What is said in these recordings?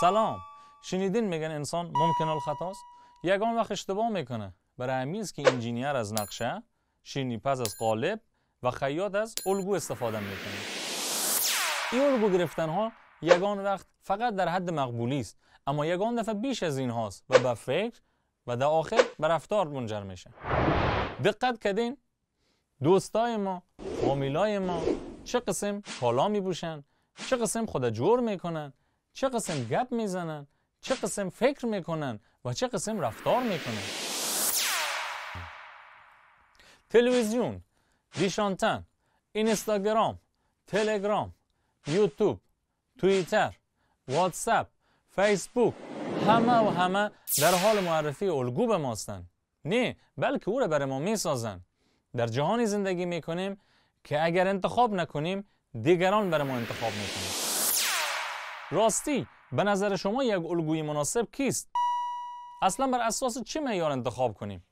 سلام شنیدین میگن انسان ممکن الخطاست یگان وقت اشتباه میکنه برای امیز که انجینیر از نقشه شینی پس از قالب و خیاط از الگو استفاده میکنه این الگو گرفتن ها یگان وقت فقط در حد مقبولی است اما یگان دفعه بیش از این هاست و به فکر و در آخر به رفتار منجر میشه دقت کردین دوستای ما فامیلای ما چه قسم کالا میبوشن چه قسم خود جور میکنن چه قسم گپ میزنن چه قسم فکر میکنن و چه قسم رفتار میکنن تلویزیون دیشانتن اینستاگرام تلگرام یوتیوب توییتر واتساپ فیسبوک همه و همه در حال معرفی الگو به ماستن نه بلکه او را بر ما میسازن در جهانی زندگی میکنیم که اگر انتخاب نکنیم دیگران بر ما انتخاب میکنند راستی به نظر شما یک الگوی مناسب کیست؟ اصلا بر اساس چه معیار انتخاب کنیم؟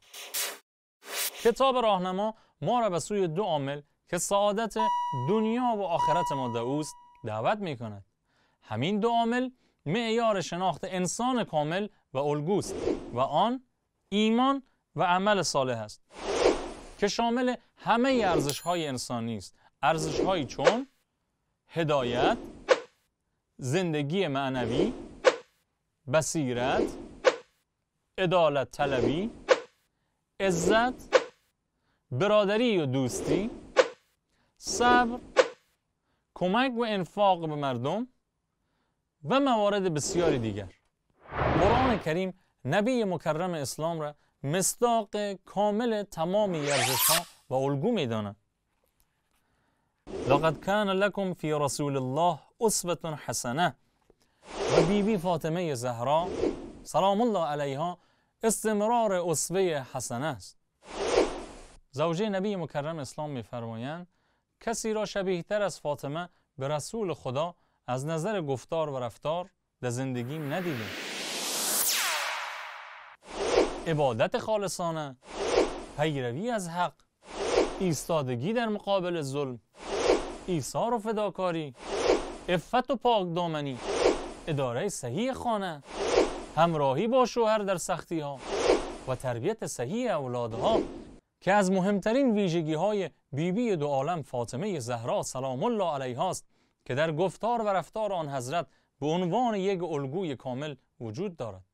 کتاب راهنما ما را به سوی دو عامل که سعادت دنیا و آخرت ما اوست دعوت می کند. همین دو عامل معیار شناخت انسان کامل و الگوست و آن ایمان و عمل صالح است که شامل همه ارزش های انسانی است ارزش چون هدایت زندگی معنوی بصیرت عدالت طلبی عزت برادری و دوستی صبر کمک و انفاق به مردم و موارد بسیاری دیگر قرآن کریم نبی مکرم اسلام را مصداق کامل تمام یرزش ها و الگو میداند لقد کان لکم فی رسول الله اسوه حسنه و بیبی بی فاطمه زهرا سلام الله علیها استمرار اسوه حسنه است زوجه نبی مکرم اسلام میفرمایند کسی را شبیه تر از فاطمه به رسول خدا از نظر گفتار و رفتار در زندگی ندیدیم عبادت خالصانه پیروی از حق ایستادگی در مقابل ظلم ایثار و فداکاری افت و پاک دامنی اداره صحیح خانه همراهی با شوهر در سختی ها و تربیت صحیح اولادها که از مهمترین ویژگی های بیبی بی دو عالم فاطمه زهرا سلام الله علیه هاست که در گفتار و رفتار آن حضرت به عنوان یک الگوی کامل وجود دارد